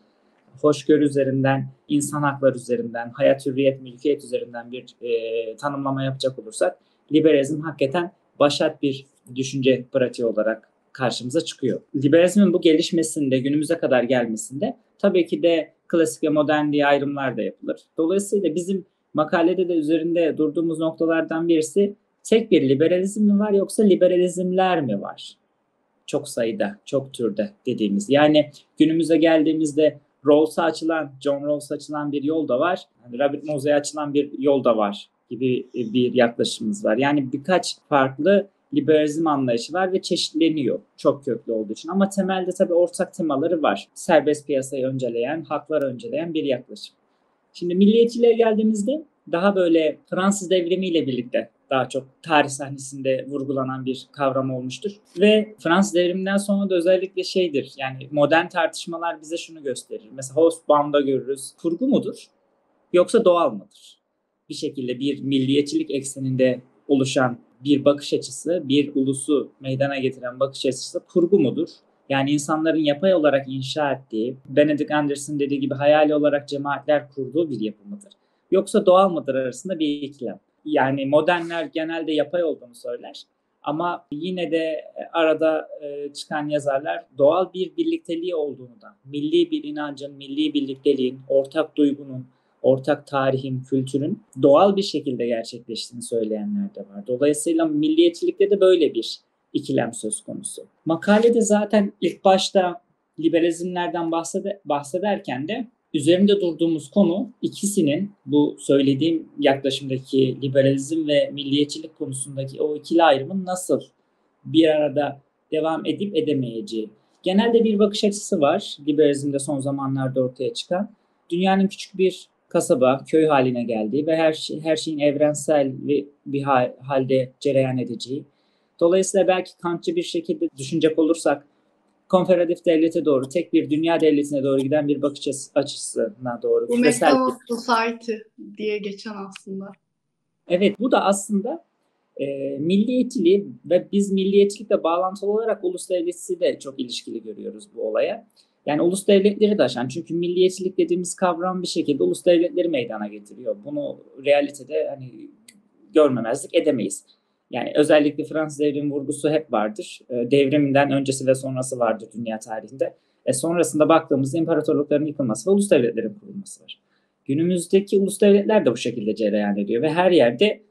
hoşgörü üzerinden, insan hakları üzerinden, hayat, hürriyet, mülkiyet üzerinden bir e, tanımlama yapacak olursak liberalizm hakikaten başat bir düşünce pratiği olarak karşımıza çıkıyor. Liberalizmin bu gelişmesinde, günümüze kadar gelmesinde tabii ki de klasik ve modern diye ayrımlar da yapılır. Dolayısıyla bizim makalede de üzerinde durduğumuz noktalardan birisi tek bir liberalizm mi var yoksa liberalizmler mi var? Çok sayıda, çok türde dediğimiz. Yani günümüze geldiğimizde Rawls'a açılan, John Rawls'a açılan bir yol da var. Yani Robert Moses'e açılan bir yol da var gibi bir yaklaşımımız var. Yani birkaç farklı liberalizm anlayışı var ve çeşitleniyor çok köklü olduğu için. Ama temelde tabii ortak temaları var. Serbest piyasayı önceleyen, haklar önceleyen bir yaklaşım. Şimdi milliyetçiliğe geldiğimizde daha böyle Fransız devrimiyle birlikte daha çok tarih sahnesinde vurgulanan bir kavram olmuştur. Ve Fransız devriminden sonra da özellikle şeydir yani modern tartışmalar bize şunu gösterir. Mesela Hobsbawm'da görürüz. Kurgu mudur yoksa doğal mıdır? Bir şekilde bir milliyetçilik ekseninde oluşan bir bakış açısı, bir ulusu meydana getiren bakış açısı kurgu mudur? Yani insanların yapay olarak inşa ettiği, Benedict Anderson dediği gibi hayali olarak cemaatler kurduğu bir yapı mıdır? Yoksa doğal mıdır arasında bir ikilem. Yani modernler genelde yapay olduğunu söyler. Ama yine de e, arada e, çıkan yazarlar doğal bir birlikteliği olduğunu da, milli bir inancın, milli birlikteliğin, ortak duygunun, ortak tarihin, kültürün doğal bir şekilde gerçekleştiğini söyleyenler de var. Dolayısıyla milliyetçilikte de böyle bir ikilem söz konusu. Makalede zaten ilk başta liberalizmlerden bahsede, bahsederken de üzerinde durduğumuz konu ikisinin bu söylediğim yaklaşımdaki liberalizm ve milliyetçilik konusundaki o ikili ayrımın nasıl bir arada devam edip edemeyeceği. Genelde bir bakış açısı var liberalizmde son zamanlarda ortaya çıkan. Dünyanın küçük bir kasaba, köy haline geldiği ve her, şey, her şeyin evrensel bir halde cereyan edeceği. Dolayısıyla belki kantçı bir şekilde düşünecek olursak konferatif devlete doğru, tek bir dünya devletine doğru giden bir bakış açısına doğru. Bu Metal Society diye geçen aslında. Evet, bu da aslında e, milliyetçiliği ve biz milliyetçilikle bağlantılı olarak ulus devletsi de çok ilişkili görüyoruz bu olaya. Yani ulus devletleri de aşan çünkü milliyetçilik dediğimiz kavram bir şekilde ulus devletleri meydana getiriyor. Bunu realitede hani görmemezlik edemeyiz. Yani özellikle Fransız devrim vurgusu hep vardır. E, devriminden öncesi ve sonrası vardır dünya tarihinde. E, sonrasında baktığımızda imparatorlukların yıkılması ve ulus devletlerin kurulması var. Günümüzdeki ulus devletler de bu şekilde cereyan ediyor ve her yerde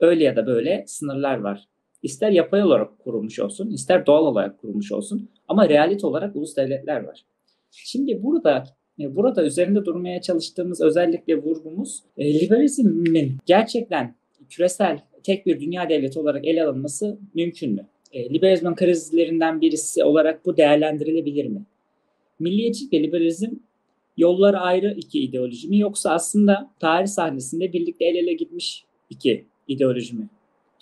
öyle ya da böyle sınırlar var. İster yapay olarak kurulmuş olsun, ister doğal olarak kurulmuş olsun ama realite olarak ulus devletler var. Şimdi burada e, burada üzerinde durmaya çalıştığımız özellikle vurgumuz e, liberalizmin gerçekten küresel tek bir dünya devleti olarak ele alınması mümkün mü? E, liberalizmin krizlerinden birisi olarak bu değerlendirilebilir mi? Milliyetçilik ve liberalizm yollar ayrı iki ideoloji mi yoksa aslında tarih sahnesinde birlikte el ele gitmiş iki ideoloji mi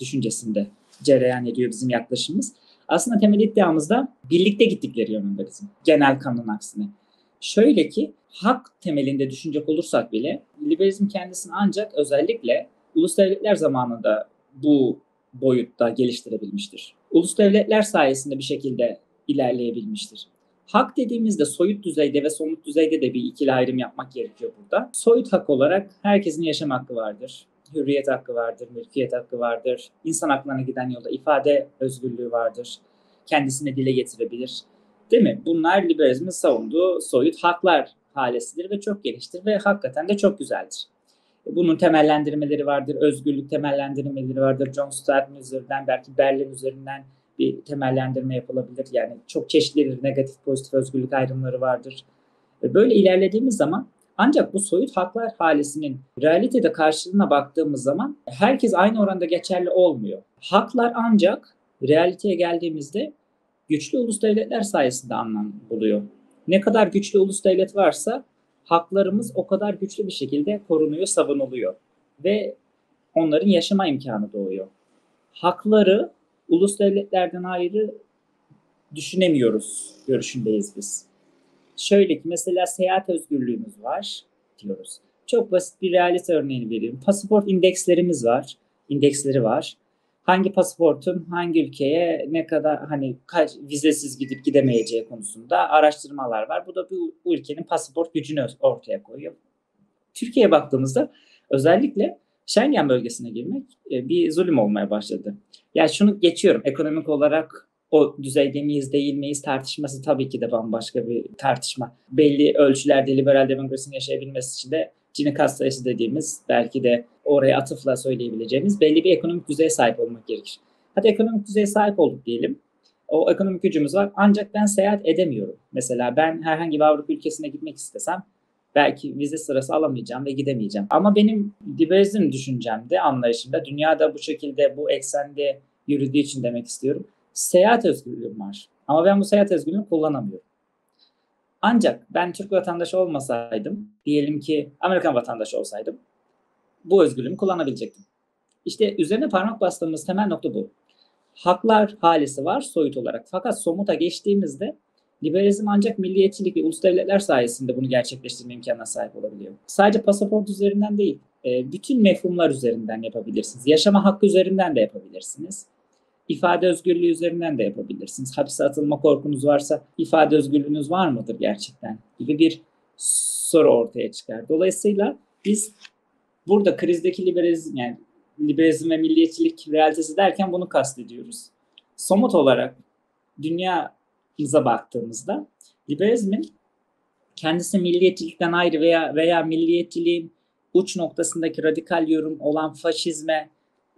düşüncesinde cereyan ediyor bizim yaklaşımımız. Aslında temel iddiamızda birlikte gittikleri yönünde bizim genel kanun aksine. Şöyle ki hak temelinde düşünecek olursak bile liberalizm kendisini ancak özellikle ulus devletler zamanında bu boyutta geliştirebilmiştir. Ulus devletler sayesinde bir şekilde ilerleyebilmiştir. Hak dediğimizde soyut düzeyde ve somut düzeyde de bir ikili ayrım yapmak gerekiyor burada. Soyut hak olarak herkesin yaşam hakkı vardır. Hürriyet hakkı vardır, mülkiyet hakkı vardır. İnsan haklarına giden yolda ifade özgürlüğü vardır. Kendisini dile getirebilir. Değil mi? Bunlar liberalizmin savunduğu soyut haklar halesidir ve çok geliştir ve hakikaten de çok güzeldir. Bunun temellendirmeleri vardır, özgürlük temellendirmeleri vardır. John Stuart'ın üzerinden, belki Berlin üzerinden bir temellendirme yapılabilir. Yani çok çeşitli negatif pozitif özgürlük ayrımları vardır. E, böyle ilerlediğimiz zaman ancak bu soyut haklar halesinin realitede karşılığına baktığımız zaman herkes aynı oranda geçerli olmuyor. Haklar ancak realiteye geldiğimizde güçlü ulus devletler sayesinde anlam buluyor. Ne kadar güçlü ulus devlet varsa haklarımız o kadar güçlü bir şekilde korunuyor, savunuluyor ve onların yaşama imkanı doğuyor. Hakları ulus devletlerden ayrı düşünemiyoruz görüşündeyiz biz. Şöyle ki mesela seyahat özgürlüğümüz var diyoruz. Çok basit bir realite örneğini vereyim. Pasaport indekslerimiz var, indeksleri var hangi pasaportun hangi ülkeye ne kadar hani kaç vizesiz gidip gidemeyeceği konusunda araştırmalar var. Bu da bu, bu ülkenin pasaport gücünü ortaya koyuyor. Türkiye'ye baktığımızda özellikle Schengen bölgesine girmek e, bir zulüm olmaya başladı. Ya yani şunu geçiyorum ekonomik olarak o düzeyde miyiz değil miyiz tartışması tabii ki de bambaşka bir tartışma. Belli ölçülerde liberal demokrasinin yaşayabilmesi için de Cini kast dediğimiz belki de oraya atıfla söyleyebileceğimiz belli bir ekonomik düzeye sahip olmak gerekir. Hadi ekonomik düzeye sahip olduk diyelim. O ekonomik gücümüz var ancak ben seyahat edemiyorum. Mesela ben herhangi bir Avrupa ülkesine gitmek istesem belki vize sırası alamayacağım ve gidemeyeceğim. Ama benim liberalizm düşüncemde, anlayışımda dünyada bu şekilde bu eksende yürüdüğü için demek istiyorum. Seyahat özgürlüğüm var. Ama ben bu seyahat özgürlüğünü kullanamıyorum. Ancak ben Türk vatandaşı olmasaydım, diyelim ki Amerikan vatandaşı olsaydım, bu özgürlüğümü kullanabilecektim. İşte üzerine parmak bastığımız temel nokta bu. Haklar halisi var soyut olarak. Fakat somuta geçtiğimizde liberalizm ancak milliyetçilik ve ulus devletler sayesinde bunu gerçekleştirme imkanına sahip olabiliyor. Sadece pasaport üzerinden değil, e, bütün mefhumlar üzerinden yapabilirsiniz. Yaşama hakkı üzerinden de yapabilirsiniz. İfade özgürlüğü üzerinden de yapabilirsiniz. Hapse atılma korkunuz varsa ifade özgürlüğünüz var mıdır gerçekten gibi bir soru ortaya çıkar. Dolayısıyla biz burada krizdeki liberalizm yani liberalizm ve milliyetçilik realitesi derken bunu kastediyoruz. Somut olarak dünyamıza baktığımızda liberalizmin kendisi milliyetçilikten ayrı veya veya milliyetçiliğin uç noktasındaki radikal yorum olan faşizme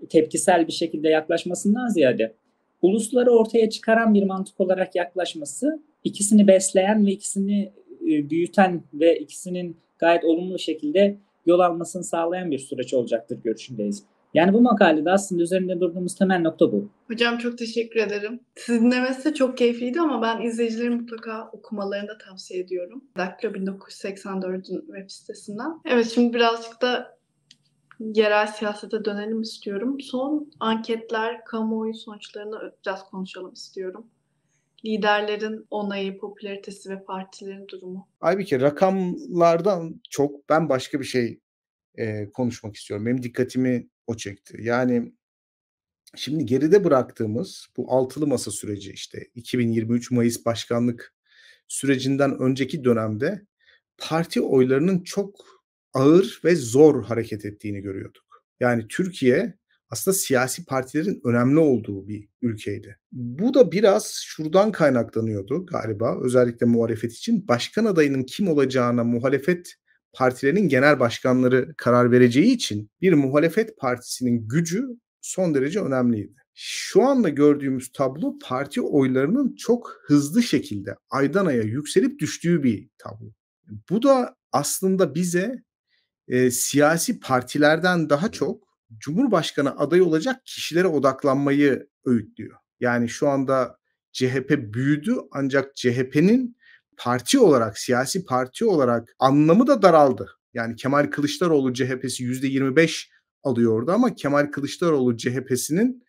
tepkisel bir şekilde yaklaşmasından ziyade ulusları ortaya çıkaran bir mantık olarak yaklaşması ikisini besleyen ve ikisini e, büyüten ve ikisinin gayet olumlu şekilde yol almasını sağlayan bir süreç olacaktır görüşündeyiz. Yani bu makalede aslında üzerinde durduğumuz temel nokta bu. Hocam çok teşekkür ederim. Sizi dinlemesi de çok keyifliydi ama ben izleyicilerin mutlaka okumalarını da tavsiye ediyorum. Daklo 1984'ün web sitesinden. Evet şimdi birazcık da yerel siyasete dönelim istiyorum. Son anketler, kamuoyu sonuçlarını biraz konuşalım istiyorum liderlerin onayı, popülaritesi ve partilerin durumu? Halbuki rakamlardan çok ben başka bir şey e, konuşmak istiyorum. Benim dikkatimi o çekti. Yani şimdi geride bıraktığımız bu altılı masa süreci işte 2023 Mayıs başkanlık sürecinden önceki dönemde parti oylarının çok ağır ve zor hareket ettiğini görüyorduk. Yani Türkiye aslında siyasi partilerin önemli olduğu bir ülkeydi. Bu da biraz şuradan kaynaklanıyordu galiba özellikle muhalefet için. Başkan adayının kim olacağına muhalefet partilerinin genel başkanları karar vereceği için bir muhalefet partisinin gücü son derece önemliydi. Şu anda gördüğümüz tablo parti oylarının çok hızlı şekilde aydan aya yükselip düştüğü bir tablo. Bu da aslında bize e, siyasi partilerden daha çok Cumhurbaşkanı adayı olacak kişilere odaklanmayı öğütlüyor. Yani şu anda CHP büyüdü ancak CHP'nin parti olarak, siyasi parti olarak anlamı da daraldı. Yani Kemal Kılıçdaroğlu CHP'si %25 alıyordu ama Kemal Kılıçdaroğlu CHP'sinin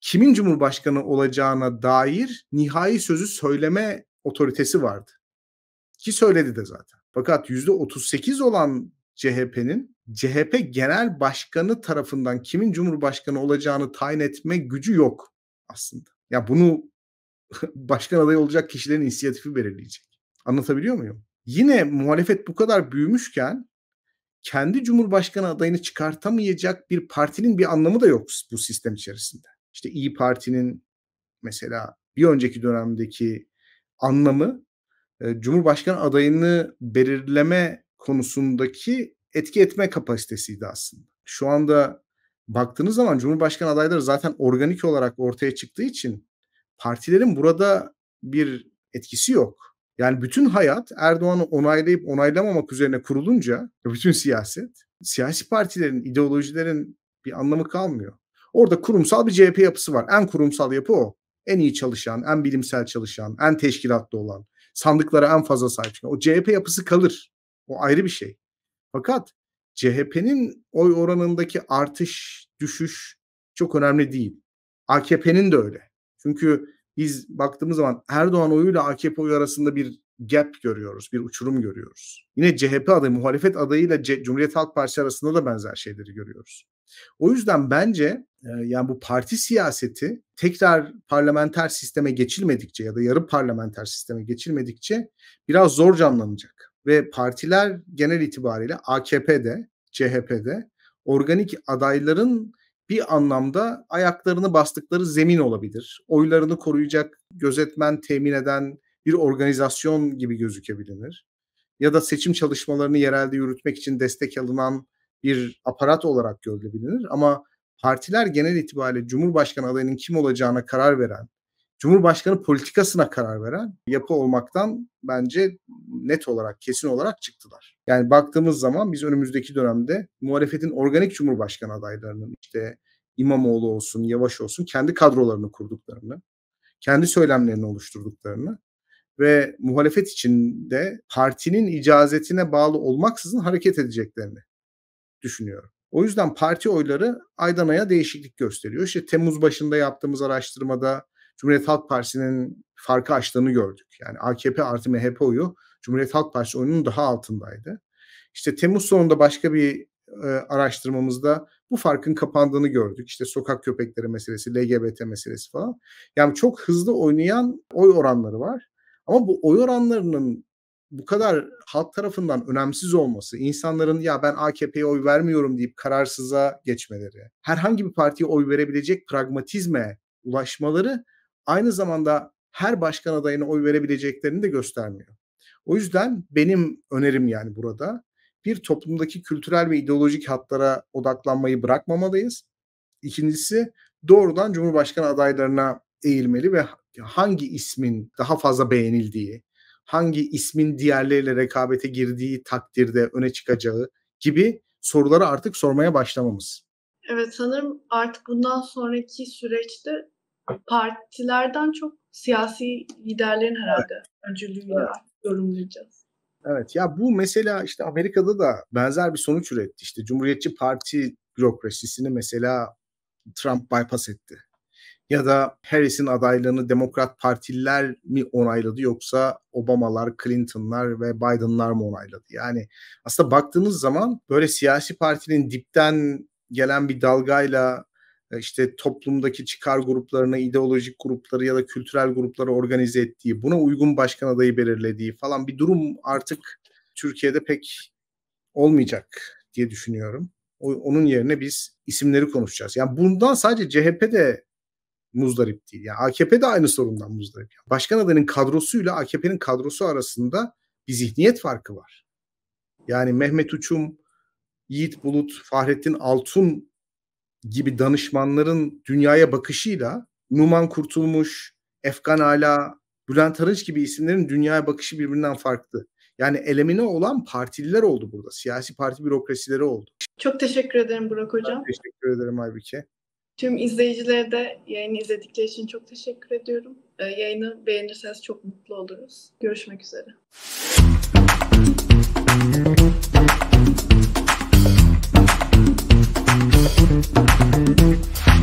kimin cumhurbaşkanı olacağına dair nihai sözü söyleme otoritesi vardı. Ki söyledi de zaten. Fakat %38 olan CHP'nin CHP genel başkanı tarafından kimin cumhurbaşkanı olacağını tayin etme gücü yok aslında. Ya bunu başkan adayı olacak kişilerin inisiyatifi belirleyecek. Anlatabiliyor muyum? Yine muhalefet bu kadar büyümüşken kendi cumhurbaşkanı adayını çıkartamayacak bir partinin bir anlamı da yok bu sistem içerisinde. İşte İyi Parti'nin mesela bir önceki dönemdeki anlamı e, Cumhurbaşkanı adayını belirleme konusundaki etki etme kapasitesiydi aslında. Şu anda baktığınız zaman Cumhurbaşkanı adayları zaten organik olarak ortaya çıktığı için partilerin burada bir etkisi yok. Yani bütün hayat Erdoğan'ı onaylayıp onaylamamak üzerine kurulunca bütün siyaset, siyasi partilerin, ideolojilerin bir anlamı kalmıyor. Orada kurumsal bir CHP yapısı var. En kurumsal yapı o. En iyi çalışan, en bilimsel çalışan, en teşkilatlı olan, sandıklara en fazla sahip çıkan. O CHP yapısı kalır. O ayrı bir şey. Fakat CHP'nin oy oranındaki artış, düşüş çok önemli değil. AKP'nin de öyle. Çünkü biz baktığımız zaman Erdoğan oyuyla AKP oyu arasında bir gap görüyoruz, bir uçurum görüyoruz. Yine CHP adayı, muhalefet adayıyla C- Cumhuriyet Halk Partisi arasında da benzer şeyleri görüyoruz. O yüzden bence e, yani bu parti siyaseti tekrar parlamenter sisteme geçilmedikçe ya da yarı parlamenter sisteme geçilmedikçe biraz zor canlanacak ve partiler genel itibariyle AKP'de, CHP'de organik adayların bir anlamda ayaklarını bastıkları zemin olabilir. Oylarını koruyacak, gözetmen, temin eden bir organizasyon gibi gözükebilir. Ya da seçim çalışmalarını yerelde yürütmek için destek alınan bir aparat olarak görülebilir. Ama partiler genel itibariyle Cumhurbaşkanı adayının kim olacağına karar veren Cumhurbaşkanı politikasına karar veren yapı olmaktan bence net olarak, kesin olarak çıktılar. Yani baktığımız zaman biz önümüzdeki dönemde muhalefetin organik Cumhurbaşkanı adaylarının işte İmamoğlu olsun, Yavaş olsun kendi kadrolarını kurduklarını, kendi söylemlerini oluşturduklarını ve muhalefet içinde partinin icazetine bağlı olmaksızın hareket edeceklerini düşünüyorum. O yüzden parti oyları aydanaya değişiklik gösteriyor. İşte Temmuz başında yaptığımız araştırmada Cumhuriyet Halk Partisi'nin farkı açtığını gördük. Yani AKP artı MHP oyu Cumhuriyet Halk Partisi oyunun daha altındaydı. İşte Temmuz sonunda başka bir e, araştırmamızda bu farkın kapandığını gördük. İşte sokak köpekleri meselesi, LGBT meselesi falan. Yani çok hızlı oynayan oy oranları var. Ama bu oy oranlarının bu kadar halk tarafından önemsiz olması, insanların ya ben AKP'ye oy vermiyorum deyip kararsıza geçmeleri, herhangi bir partiye oy verebilecek pragmatizme ulaşmaları aynı zamanda her başkan adayına oy verebileceklerini de göstermiyor. O yüzden benim önerim yani burada bir toplumdaki kültürel ve ideolojik hatlara odaklanmayı bırakmamalıyız. İkincisi doğrudan Cumhurbaşkanı adaylarına eğilmeli ve hangi ismin daha fazla beğenildiği, hangi ismin diğerleriyle rekabete girdiği takdirde öne çıkacağı gibi soruları artık sormaya başlamamız. Evet sanırım artık bundan sonraki süreçte partilerden çok siyasi liderlerin herhalde evet. öncülüğüyle evet. yorumlayacağız. Evet ya bu mesela işte Amerika'da da benzer bir sonuç üretti. İşte Cumhuriyetçi Parti bürokrasisini mesela Trump bypass etti. Ya da Harris'in adaylığını Demokrat Partililer mi onayladı yoksa Obama'lar, Clinton'lar ve Biden'lar mı onayladı? Yani aslında baktığınız zaman böyle siyasi partinin dipten gelen bir dalgayla e, işte toplumdaki çıkar gruplarına, ideolojik grupları ya da kültürel grupları organize ettiği, buna uygun başkan adayı belirlediği falan bir durum artık Türkiye'de pek olmayacak diye düşünüyorum. O, onun yerine biz isimleri konuşacağız. Yani bundan sadece CHP de muzdarip değil. Yani AKP de aynı sorundan muzdarip. Yani başkan adayının kadrosuyla AKP'nin kadrosu arasında bir zihniyet farkı var. Yani Mehmet Uçum, Yiğit Bulut, Fahrettin Altun gibi danışmanların dünyaya bakışıyla Numan Kurtulmuş, Efkan Ala, Bülent Arınç gibi isimlerin dünyaya bakışı birbirinden farklı. Yani elemine olan partililer oldu burada. Siyasi parti bürokrasileri oldu. Çok teşekkür ederim Burak Hocam. Ben teşekkür ederim Aybüke. Tüm izleyicilere de yayını izledikleri için çok teşekkür ediyorum. Ee, yayını beğenirseniz çok mutlu oluruz. Görüşmek üzere. Thank you. Thank you.